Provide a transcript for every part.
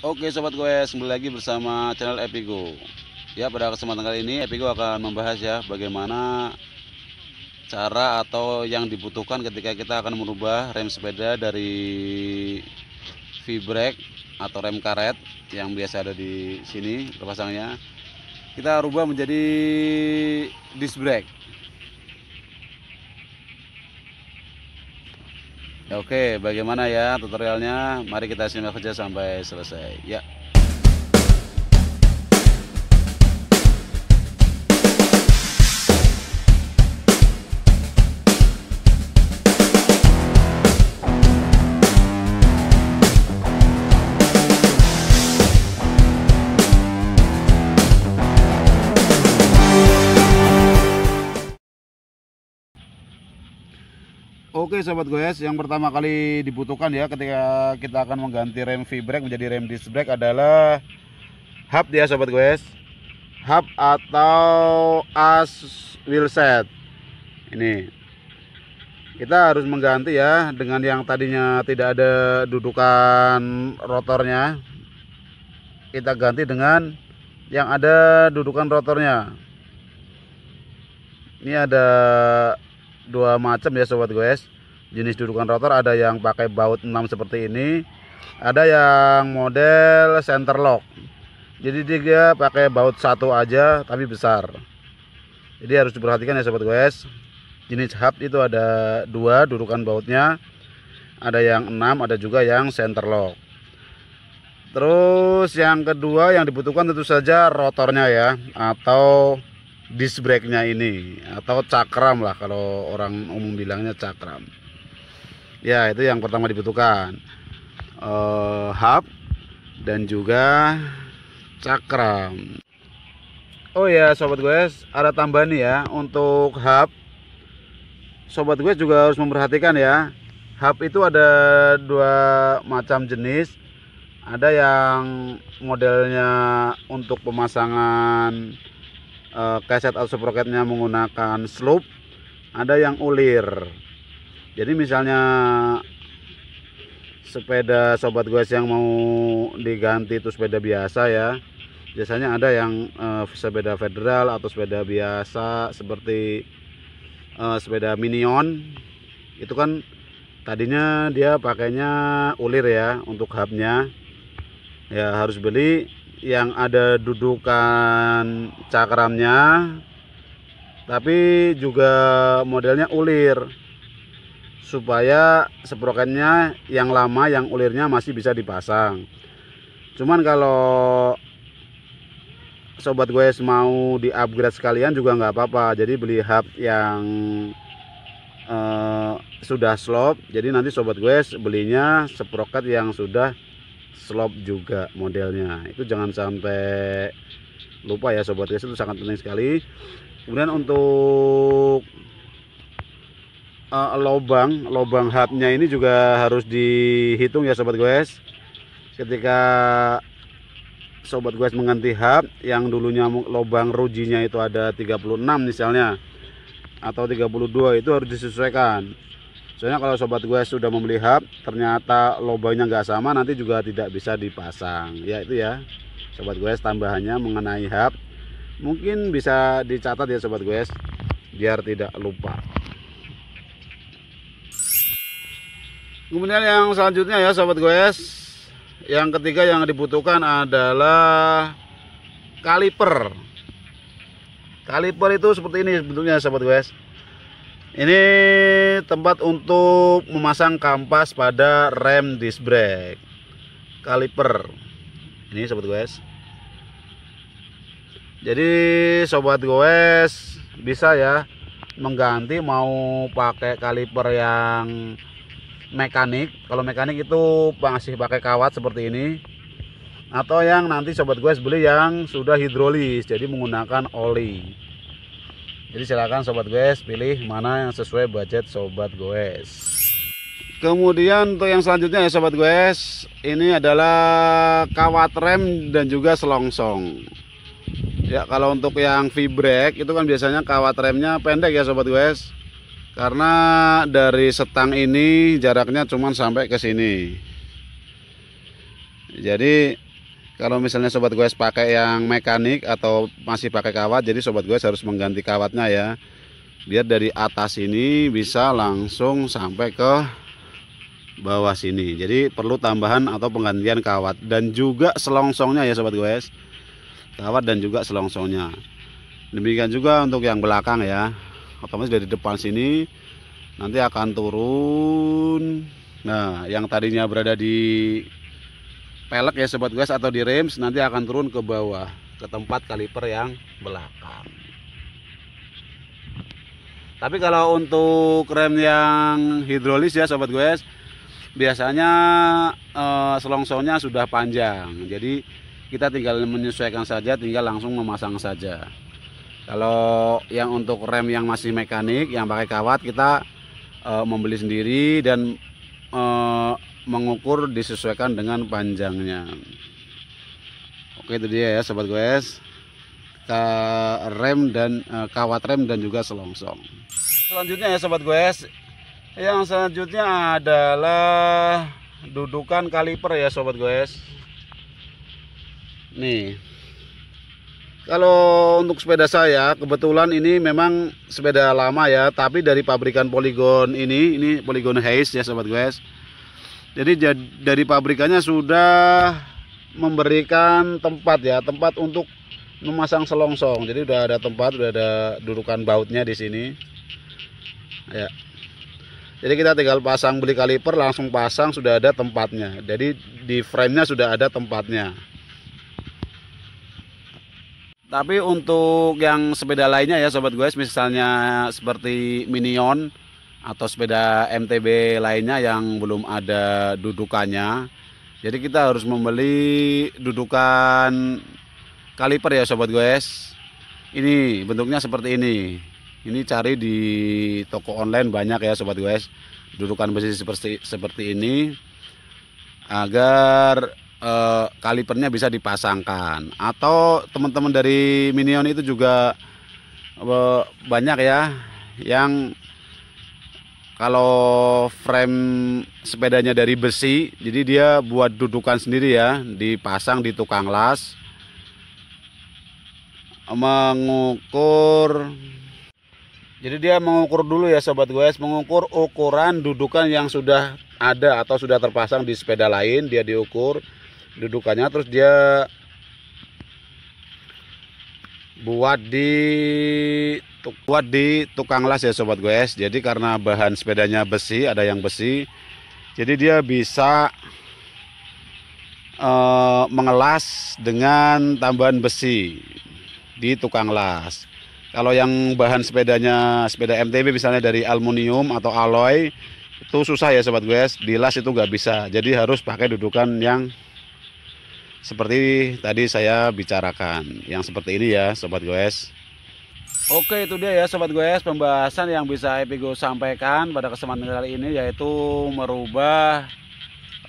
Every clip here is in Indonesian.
Oke sobat gue, kembali lagi bersama channel Epigo. Ya, pada kesempatan kali ini Epigo akan membahas ya bagaimana cara atau yang dibutuhkan ketika kita akan merubah rem sepeda dari V-brake atau rem karet yang biasa ada di sini terpasangnya. Kita rubah menjadi disc brake. Oke, bagaimana ya tutorialnya? Mari kita simak saja sampai selesai. Ya. Oke sobat goes, yang pertama kali dibutuhkan ya ketika kita akan mengganti rem V brake menjadi rem disc brake adalah hub ya sobat goes. Hub atau as wheel set. Ini. Kita harus mengganti ya dengan yang tadinya tidak ada dudukan rotornya. Kita ganti dengan yang ada dudukan rotornya. Ini ada dua macam ya sobat goes jenis dudukan rotor ada yang pakai baut 6 seperti ini ada yang model center lock jadi dia pakai baut satu aja tapi besar jadi harus diperhatikan ya sobat goes jenis hub itu ada dua dudukan bautnya ada yang 6 ada juga yang center lock terus yang kedua yang dibutuhkan tentu saja rotornya ya atau disc brake-nya ini atau cakram lah kalau orang umum bilangnya cakram. Ya, itu yang pertama dibutuhkan. Uh, hub dan juga cakram. Oh ya, sobat gue, ada tambahan nih ya untuk hub. Sobat gue juga harus memperhatikan ya. Hub itu ada dua macam jenis. Ada yang modelnya untuk pemasangan uh, eh, keset atau sprocketnya menggunakan slope ada yang ulir jadi misalnya sepeda sobat gue yang mau diganti itu sepeda biasa ya biasanya ada yang uh, sepeda federal atau sepeda biasa seperti uh, sepeda minion itu kan tadinya dia pakainya ulir ya untuk hubnya ya harus beli yang ada dudukan cakramnya tapi juga modelnya ulir supaya seprokannya yang lama yang ulirnya masih bisa dipasang cuman kalau sobat gue mau di upgrade sekalian juga nggak apa-apa jadi beli hub yang eh, sudah slop jadi nanti sobat gue belinya seproket yang sudah slop juga modelnya itu jangan sampai lupa ya sobat guys itu sangat penting sekali kemudian untuk uh, lobang lobang hubnya ini juga harus dihitung ya sobat guys ketika sobat guys mengganti hub yang dulunya lobang rujinya itu ada 36 misalnya atau 32 itu harus disesuaikan soalnya kalau sobat gue sudah membeli hub ternyata lobangnya nggak sama nanti juga tidak bisa dipasang ya itu ya sobat gue tambahannya mengenai hub mungkin bisa dicatat ya sobat gue biar tidak lupa kemudian yang selanjutnya ya sobat gue yang ketiga yang dibutuhkan adalah kaliper kaliper itu seperti ini bentuknya sobat gue ini tempat untuk memasang kampas pada rem disc brake. Kaliper. Ini sobat goes. Jadi sobat goes bisa ya mengganti mau pakai kaliper yang mekanik. Kalau mekanik itu masih pakai kawat seperti ini. Atau yang nanti sobat goes beli yang sudah hidrolis jadi menggunakan oli. Jadi silakan sobat goes pilih mana yang sesuai budget sobat goes. Kemudian untuk yang selanjutnya ya sobat goes, ini adalah kawat rem dan juga selongsong. Ya kalau untuk yang V-brake itu kan biasanya kawat remnya pendek ya sobat goes. Karena dari setang ini jaraknya cuma sampai ke sini. Jadi kalau misalnya sobat gue pakai yang mekanik atau masih pakai kawat jadi sobat gue harus mengganti kawatnya ya biar dari atas ini bisa langsung sampai ke bawah sini jadi perlu tambahan atau penggantian kawat dan juga selongsongnya ya sobat gue kawat dan juga selongsongnya demikian juga untuk yang belakang ya otomatis dari depan sini nanti akan turun nah yang tadinya berada di pelek ya sobat gas atau di rims nanti akan turun ke bawah ke tempat kaliper yang belakang tapi kalau untuk rem yang hidrolis ya sobat gas biasanya eh, selongsongnya sudah panjang jadi kita tinggal menyesuaikan saja tinggal langsung memasang saja kalau yang untuk rem yang masih mekanik yang pakai kawat kita eh, membeli sendiri dan eh, mengukur disesuaikan dengan panjangnya oke itu dia ya sobat goes kita rem dan e, kawat rem dan juga selongsong selanjutnya ya sobat goes yang selanjutnya adalah dudukan kaliper ya sobat goes nih kalau untuk sepeda saya kebetulan ini memang sepeda lama ya tapi dari pabrikan poligon ini ini poligon Hayes ya sobat guys jadi dari pabrikannya sudah memberikan tempat ya tempat untuk memasang selongsong jadi udah ada tempat udah ada dudukan bautnya di sini ya jadi kita tinggal pasang beli kaliper langsung pasang sudah ada tempatnya jadi di framenya sudah ada tempatnya tapi untuk yang sepeda lainnya ya sobat gue misalnya seperti minion atau sepeda MTB lainnya yang belum ada dudukannya. Jadi kita harus membeli dudukan kaliper ya sobat goes. Ini bentuknya seperti ini. Ini cari di toko online banyak ya sobat goes. Dudukan besi seperti seperti ini agar eh, kalipernya bisa dipasangkan. Atau teman-teman dari Minion itu juga eh, banyak ya yang kalau frame sepedanya dari besi jadi dia buat dudukan sendiri ya dipasang di tukang las mengukur jadi dia mengukur dulu ya sobat gue, mengukur ukuran dudukan yang sudah ada atau sudah terpasang di sepeda lain dia diukur dudukannya terus dia buat di untuk buat di tukang las ya sobat gue. Jadi karena bahan sepedanya besi, ada yang besi. Jadi dia bisa uh, mengelas dengan tambahan besi di tukang las. Kalau yang bahan sepedanya sepeda MTB misalnya dari aluminium atau alloy itu susah ya sobat gue. Di las itu nggak bisa. Jadi harus pakai dudukan yang seperti tadi saya bicarakan yang seperti ini ya sobat goes Oke itu dia ya Sobat gue, pembahasan yang bisa Epigo sampaikan pada kesempatan kali ini yaitu merubah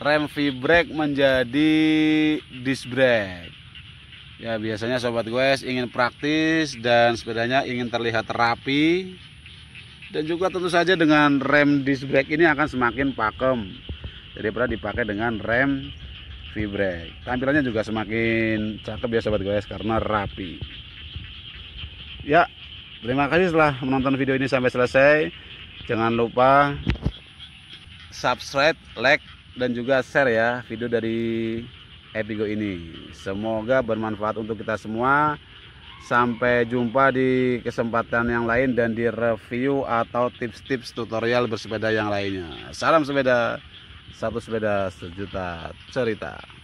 rem V-brake menjadi disc brake. Ya biasanya Sobat gue ingin praktis dan sepedanya ingin terlihat rapi dan juga tentu saja dengan rem disc brake ini akan semakin pakem daripada dipakai dengan rem V-brake. Tampilannya juga semakin cakep ya Sobat gue, karena rapi. Ya, Terima kasih telah menonton video ini sampai selesai. Jangan lupa subscribe, like, dan juga share ya video dari Epigo ini. Semoga bermanfaat untuk kita semua. Sampai jumpa di kesempatan yang lain dan di review atau tips-tips tutorial bersepeda yang lainnya. Salam sepeda, satu sepeda sejuta cerita.